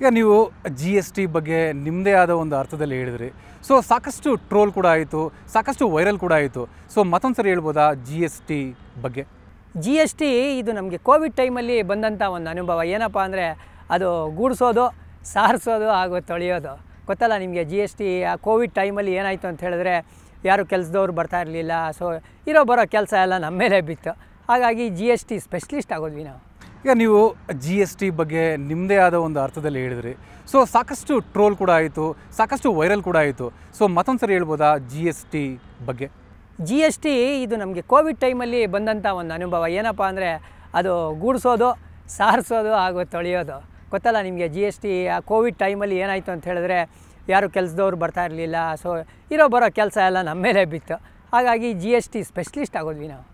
ಈಗ ನೀವು G S T ಬಗ್ಗೆ ನಿಮ್ಮದೇ ಆದ ಒಂದು ಅರ್ಥದಲ್ಲಿ ಹೇಳಿದ್ರಿ ಸೊ ಸಾಕಷ್ಟು ಟ್ರೋಲ್ ಕೂಡ ಆಯಿತು ಸಾಕಷ್ಟು ವೈರಲ್ ಕೂಡ ಆಯಿತು ಸೊ ಮತ್ತೊಂದು ಸರಿ ಹೇಳ್ಬೋದಾ ಜಿ ಎಸ್ ಟಿ ಬಗ್ಗೆ ಜಿ ಎಸ್ ಟಿ ಇದು ನಮಗೆ ಕೋವಿಡ್ ಟೈಮಲ್ಲಿ ಬಂದಂಥ ಒಂದು ಅನುಭವ ಏನಪ್ಪ ಅಂದರೆ ಅದು ಗೂಡಿಸೋದು ಸಾರಿಸೋದು ಹಾಗೂ ತೊಳೆಯೋದು ಗೊತ್ತಲ್ಲ ನಿಮಗೆ ಜಿ ಎಸ್ ಟಿ ಆ ಕೋವಿಡ್ ಟೈಮಲ್ಲಿ ಏನಾಯಿತು ಅಂತ ಹೇಳಿದ್ರೆ ಯಾರು ಕೆಲಸದವ್ರು ಬರ್ತಾ ಇರಲಿಲ್ಲ ಸೊ ಇರೋ ಬರೋ ಕೆಲಸ ಎಲ್ಲ ನಮ್ಮ ಮೇಲೆ ಬಿತ್ತು ಹಾಗಾಗಿ ಜಿ ಎಸ್ ಟಿ ಸ್ಪೆಷಲಿಸ್ಟ್ ಆಗೋದ್ವಿ ನಾವು ಈಗ ನೀವು ಜಿ ಎಸ್ ಟಿ ಬಗ್ಗೆ ನಿಮ್ಮದೇ ಆದ ಒಂದು ಅರ್ಥದಲ್ಲಿ ಹೇಳಿದ್ರಿ ಸೊ ಸಾಕಷ್ಟು ಟ್ರೋಲ್ ಕೂಡ ಆಯಿತು ಸಾಕಷ್ಟು ವೈರಲ್ ಕೂಡ ಆಯಿತು ಸೊ ಮತ್ತೊಂದು ಸರಿ ಹೇಳ್ಬೋದಾ ಜಿ ಎಸ್ ಟಿ ಬಗ್ಗೆ ಜಿ ಎಸ್ ಟಿ ಇದು ನಮಗೆ ಕೋವಿಡ್ ಟೈಮಲ್ಲಿ ಬಂದಂಥ ಒಂದು ಅನುಭವ ಏನಪ್ಪ ಅಂದರೆ ಅದು ಗೂಡಿಸೋದು ಸಾರಿಸೋದು ಹಾಗೂ ತೊಳೆಯೋದು ಗೊತ್ತಲ್ಲ ನಿಮಗೆ ಜಿ ಎಸ್ ಟಿ ಆ ಕೋವಿಡ್ ಟೈಮಲ್ಲಿ ಏನಾಯಿತು ಅಂತ ಹೇಳಿದ್ರೆ ಯಾರು ಕೆಲಸದವ್ರು ಬರ್ತಾ ಇರಲಿಲ್ಲ ಸೊ ಇರೋ ಬರೋ ಕೆಲಸ ಎಲ್ಲ ನಮ್ಮ ಮೇಲೆ ಬಿತ್ತು ಹಾಗಾಗಿ ಜಿ ಎಸ್ ಟಿ ಸ್ಪೆಷಲಿಸ್ಟ್ ಆಗೋದ್ವಿ ನಾವು